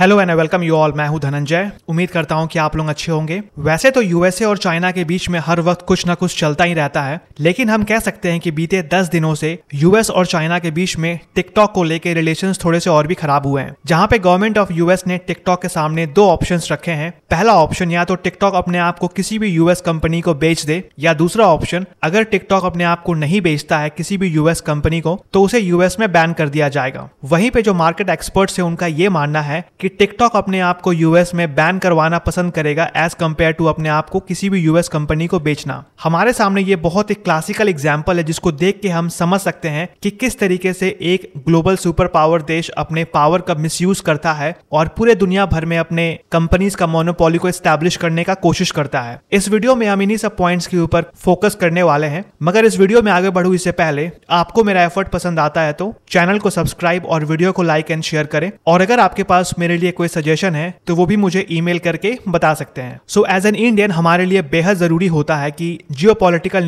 hello and welcome you all मैं हूं धनंजय उम्मीद करता हूं कि आप लोग अच्छे होंगे वैसे तो यूएसए और चाइना के बीच में हर वक्त कुछ ना कुछ चलता ही रहता है लेकिन हम कह सकते हैं कि बीते दस दिनों से यूएस और चाइना के बीच में टिकटॉक को लेकर रिलेशन थोड़े से और भी खराब हुए हैं जहां पे गवर्नमेंट ऑफ यूएस ने टिकटॉक के सामने दो ऑप्शन रखे हैं पहला ऑप्शन या तो टिकटॉक अपने आप को किसी भी यूएस कंपनी को बेच दे या दूसरा ऑप्शन अगर टिकटॉक अपने आप को नहीं बेचता है किसी भी यूएस कंपनी को तो उसे यूएस में बैन कर दिया जाएगा वहीं पे जो मार्केट एक्सपर्ट्स है उनका ये मानना है कि टिकटॉक अपने आप को यूएस में बैन करवाना पसंद करेगा एज कम्पेयर टू अपने आप को किसी भी यूएस कंपनी को बेचना हमारे सामने ये बहुत ही क्लासिकल एग्जाम्पल है जिसको देख के हम समझ सकते हैं कि किस तरीके से एक ग्लोबल सुपर पावर देश अपने पावर का मिस करता है और पूरे दुनिया भर में अपने कंपनीज का मोनोपोली को स्टैब्लिश करने का कोशिश करता है इस वीडियो में हम इन्हीं सब पॉइंट्स के ऊपर फोकस करने वाले हैं मगर इस वीडियो में आगे बढ़ू इससे पहले आपको मेरा एफर्ट पसंद आता है तो चैनल को सब्सक्राइब और वीडियो को लाइक एंड शेयर करें और अगर आपके पास मेरे लिए कोई सजेशन है तो वो भी मुझे ईमेल करके बता सकते हैं सो एज एन इंडियन हमारे लिए बेहद जरूरी होता है कि जियो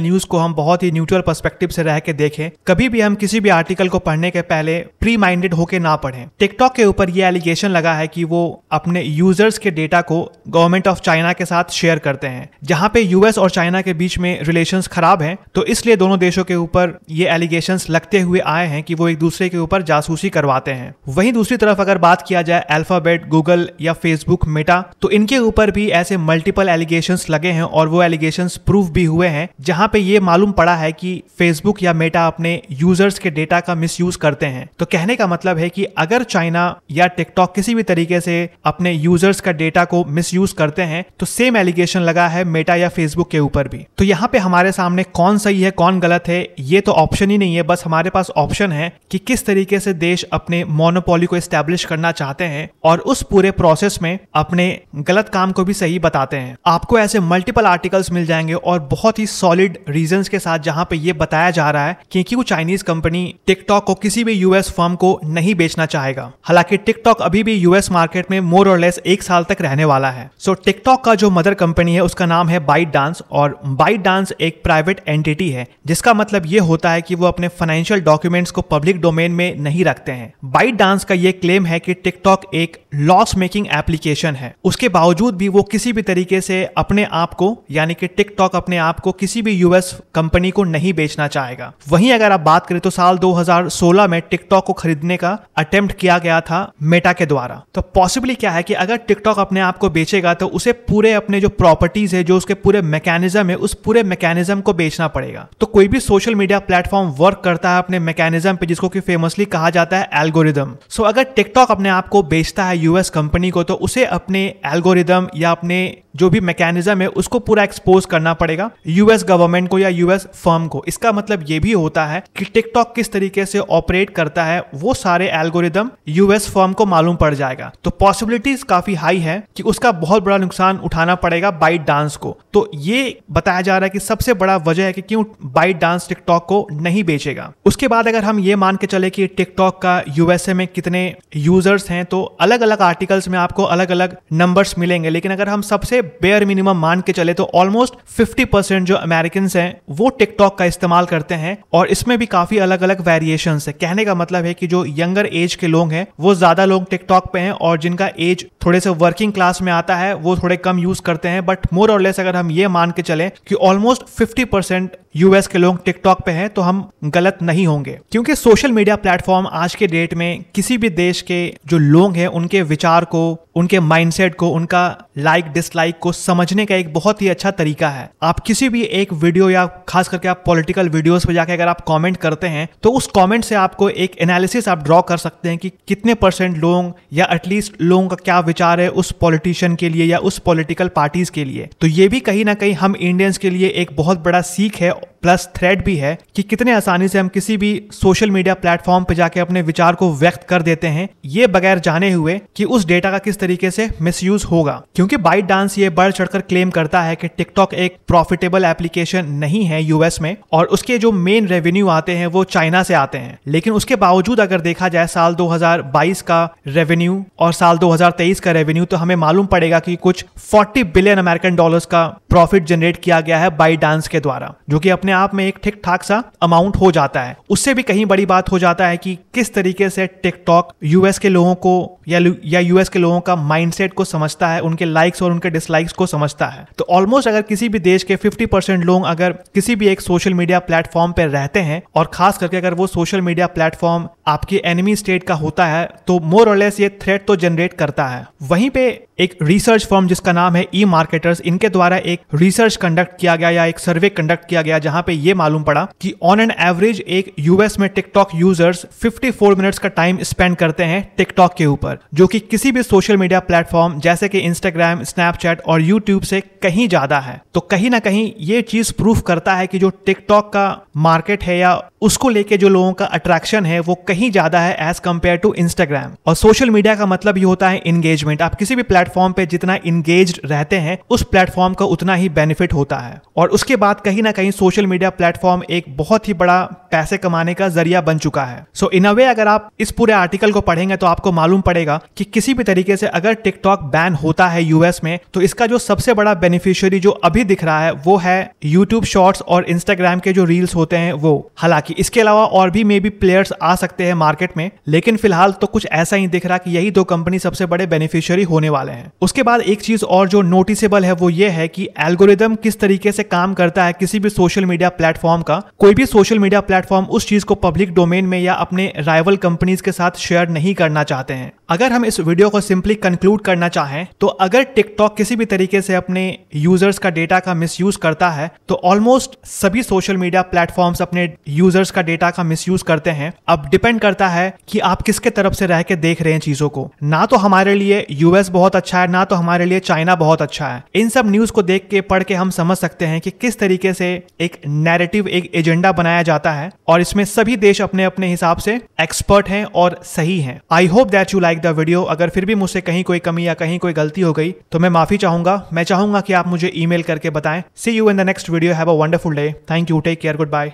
न्यूज को हम बहुत ही न्यूट्रल पर्सपेक्टिव से रह के देखें कभी भी हम किसी भी आर्टिकल को पढ़ने के पहले प्री माइंडेड होके ना पढ़े टिकटॉक के ऊपर ये एलिगेशन लगा है कि वो अपने यूजर्स के डेटा को गवर्नमेंट ऑफ चाइना के साथ शेयर करते हैं जहां पे यूएस और चाइना के बीच में रिलेशन खराब है तो इसलिए दोनों देशों के ऊपर ये एलिगेशन लगते हुए आए हैं कि वो एक दूसरे के ऊपर जासूसी करवाते हैं वहीं दूसरी तरफ अगर बात किया जाए एल्फा अल्फाबेट गूगल या फेसबुक मेटा तो इनके ऊपर भी ऐसे मल्टीपल एलिगेशन लगे हैं और वो एलिगेशन प्रूफ भी हुए हैं जहां पे ये मालूम पड़ा है कि फेसबुक या मेटा अपने यूजर्स के डेटा का मिस करते हैं तो कहने का मतलब है कि अगर चाइना या टिकटॉक किसी भी तरीके से अपने यूजर्स का डेटा को मिस करते हैं तो सेम एलिगेशन लगा है मेटा या फेसबुक के ऊपर भी तो यहाँ पे हमारे सामने कौन सही है कौन गलत है ये तो ऑप्शन ही नहीं है बस हमारे पास ऑप्शन है कि किस तरीके से देश अपने मोनोपोली को स्टैब्लिश करना चाहते हैं और उस पूरे प्रोसेस में अपने गलत काम को भी सही बताते हैं आपको ऐसे मल्टीपल आर्टिकल्स मिल जाएंगे और बहुत ही सॉलिड रीजंस के साथ जहां पे ये बताया जा रहा है कि क्यों चाइनीज कंपनी टिकटॉक को किसी भी यूएस फर्म को नहीं बेचना चाहेगा हालांकि टिकटॉक अभी भी यूएस मार्केट में मोर और लेस एक साल तक रहने वाला है सो so, टिकटॉक का जो मदर कंपनी है उसका नाम है बाइट डांस और बाइट डांस एक प्राइवेट एंटिटी है जिसका मतलब ये होता है कि वो अपने फाइनेंशियल डॉक्यूमेंट्स को पब्लिक डोमेन में नहीं रखते हैं बाइट डांस का ये क्लेम है कि टिकटॉक एक एक लॉस मेकिंग एप्लीकेशन है उसके बावजूद भी वो किसी भी तरीके से अपने आप को यानी कि टिकटॉक अपने आप को किसी भी यूएस कंपनी को नहीं बेचना चाहेगा वहीं अगर आप बात करें तो साल 2016 में टिकटॉक को खरीदने का अटेम्प्ट किया गया था मेटा के द्वारा तो पॉसिबली क्या है कि अगर टिकटॉक अपने आप को बेचेगा तो उसे पूरे अपने जो प्रॉपर्टीज है जो उसके पूरे मैकेनिज्म है उस पूरे मैकेनिज्म को बेचना पड़ेगा तो कोई भी सोशल मीडिया प्लेटफॉर्म वर्क करता है अपने मैकेनिज्म पे जिसको कि फेमसली कहा जाता है एल्गोरिदम सो so, अगर टिकटॉक अपने आप को बेचता करता है यूएस कंपनी को तो उसे अपने एल्गोरिदम या अपने जो भी मैकेनिज्म है उसको पूरा एक्सपोज करना पड़ेगा यूएस गवर्नमेंट को या यूएस फर्म को इसका मतलब ये भी होता है कि टिकटॉक किस तरीके से ऑपरेट करता है वो सारे एल्गोरिदम यूएस फर्म को मालूम पड़ जाएगा तो पॉसिबिलिटीज काफी हाई है कि उसका बहुत बड़ा नुकसान उठाना पड़ेगा बाइट डांस को तो ये बताया जा रहा है कि सबसे बड़ा वजह है कि क्यों बाइट डांस टिकटॉक को नहीं बेचेगा उसके बाद अगर हम ये मान के चले कि टिकटॉक का यूएसए में कितने यूजर्स हैं तो अलग अलग अलग आर्टिकल्स में आपको अलग अलग नंबर्स मिलेंगे लेकिन अगर हम सबसे बेयर मिनिमम मान के चले तो ऑलमोस्ट फिफ्टी परसेंट जो अमेरिकन हैं वो टिकटॉक का इस्तेमाल करते हैं और इसमें भी काफी अलग अलग वेरिएशन है कहने का मतलब है कि जो यंगर एज के लोग हैं वो ज्यादा लोग टिकटॉक पे हैं और जिनका एज थोड़े से वर्किंग क्लास में आता है वो थोड़े कम यूज करते हैं बट मोर और लेस अगर हम ये मान के चले कि ऑलमोस्ट फिफ्टी परसेंट यूएस के लोग टिकटॉक पे हैं तो हम गलत नहीं होंगे क्योंकि सोशल मीडिया प्लेटफॉर्म आज के डेट में किसी भी देश के जो लोग हैं उनके विचार को उनके माइंडसेट को उनका लाइक डिसलाइक को समझने का एक बहुत ही अच्छा तरीका है आप किसी भी एक वीडियो या खास करके आप पॉलिटिकल वीडियोस पर जाकर अगर आप कमेंट करते हैं तो उस कमेंट से आपको एक एनालिसिस आप ड्रॉ कर सकते हैं कि कितने परसेंट लोग या एटलीस्ट लोगों का क्या विचार है उस पॉलिटिशियन के लिए या उस पॉलिटिकल पार्टीज के लिए तो ये भी कहीं ना कहीं हम इंडियंस के लिए एक बहुत बड़ा सीख है प्लस थ्रेड भी है कि कितने आसानी से हम किसी भी सोशल मीडिया प्लेटफॉर्म पर जाके अपने विचार को व्यक्त कर देते हैं ये बगैर जाने हुए कि उस डेटा का किस तरीके से मिसयूज होगा क्योंकि बाइट डांस ये बढ़ चढ़कर क्लेम करता है कि टिकटॉक एक प्रॉफिटेबल एप्लीकेशन नहीं है यूएस में और उसके जो मेन रेवेन्यू आते हैं वो चाइना से आते हैं लेकिन उसके बावजूद अगर देखा जाए साल 2022 का रेवेन्यू और साल 2023 का रेवेन्यू तो हमें मालूम पड़ेगा कि कुछ 40 बिलियन अमेरिकन डॉलर्स का प्रॉफिट जनरेट किया गया है बाई डांस के द्वारा जो कि अपने अपने आप में एक ठीक ठाक सा अमाउंट हो जाता है उससे भी कहीं बड़ी बात हो जाता है कि किस तरीके से टिकटॉक यूएस के लोगों को या यूएस के लोगों का माइंडसेट को समझता है उनके लाइक्स और उनके डिसलाइक्स को समझता है तो ऑलमोस्ट अगर किसी भी देश के फिफ्टी परसेंट लोग अगर किसी भी एक सोशल मीडिया प्लेटफॉर्म पर रहते हैं और खास करके अगर वो सोशल मीडिया प्लेटफॉर्म आपके एनिमी स्टेट का होता है तो मोर और लेस ये थ्रेट तो जनरेट करता है वहीं पे एक रिसर्च फॉर्म जिसका नाम है ई मार्केटर्स इनके द्वारा एक रिसर्च कंडक्ट किया गया या एक सर्वे कंडक्ट किया गया जहां जहां पे ये मालूम पड़ा कि ऑन एन एवरेज एक यूएस में टिकटॉक यूजर्स 54 मिनट्स का टाइम स्पेंड करते हैं टिकटॉक के ऊपर जो कि किसी भी सोशल मीडिया प्लेटफॉर्म जैसे कि इंस्टाग्राम स्नैपचैट और यूट्यूब से कहीं ज्यादा है तो कहीं ना कहीं ये चीज प्रूफ करता है कि जो टिकटॉक का मार्केट है या उसको लेके जो लोगों का अट्रैक्शन है वो कहीं ज़्यादा है एज कम्पेयर टू इंस्टाग्राम और सोशल मीडिया का मतलब ये होता है इंगेजमेंट आप किसी भी प्लेटफॉर्म पे जितना इंगेज रहते हैं उस प्लेटफॉर्म का उतना ही बेनिफिट होता है और उसके बाद कहीं ना कहीं सोशल मीडिया प्लेटफॉर्म एक बहुत ही बड़ा पैसे कमाने का जरिया बन चुका है सो इन अ वे अगर आप इस पूरे आर्टिकल को पढ़ेंगे तो आपको मालूम पड़ेगा कि किसी भी तरीके से अगर टिकटॉक बैन होता है यूएस में तो इसका जो सबसे बड़ा बेनिफिशियरी जो अभी दिख रहा है वो है यूट्यूब शॉर्ट्स और इंस्टाग्राम के जो रील्स होते हैं वो हालांकि बाकी इसके अलावा और भी मे बी प्लेयर्स आ सकते हैं मार्केट में लेकिन फिलहाल तो कुछ ऐसा ही दिख रहा कि यही दो कंपनी सबसे बड़े बेनिफिशियरी होने वाले हैं उसके बाद एक चीज और जो नोटिसेबल है वो ये है कि एल्गोरिदम किस तरीके से काम करता है किसी भी सोशल मीडिया प्लेटफॉर्म का कोई भी सोशल मीडिया प्लेटफॉर्म उस चीज को पब्लिक डोमेन में या अपने राइवल कंपनीज के साथ शेयर नहीं करना चाहते हैं अगर हम इस वीडियो को सिंपली कंक्लूड करना चाहें तो अगर टिकटॉक किसी भी तरीके से अपने यूजर्स का डेटा का मिस करता है तो ऑलमोस्ट सभी सोशल मीडिया प्लेटफॉर्म्स अपने यूजर्स यूजर्स का डेटा का मिस करते हैं अब डिपेंड करता है कि आप किसके तरफ से रह के देख रहे हैं चीजों को ना तो हमारे लिए यूएस बहुत अच्छा है ना तो हमारे लिए चाइना बहुत अच्छा है इन सब न्यूज को देख के पढ़ के हम समझ सकते हैं कि किस तरीके से एक नैरेटिव एक एजेंडा बनाया जाता है और इसमें सभी देश अपने अपने हिसाब से एक्सपर्ट हैं और सही हैं I hope that you like the video अगर फिर भी मुझसे कहीं कोई कमी या कहीं कोई गलती हो गई तो मैं माफी चाहूंगा मैं चाहूंगा कि आप मुझे ईमेल करके बताएं see you in the next video have a wonderful day thank you take care good bye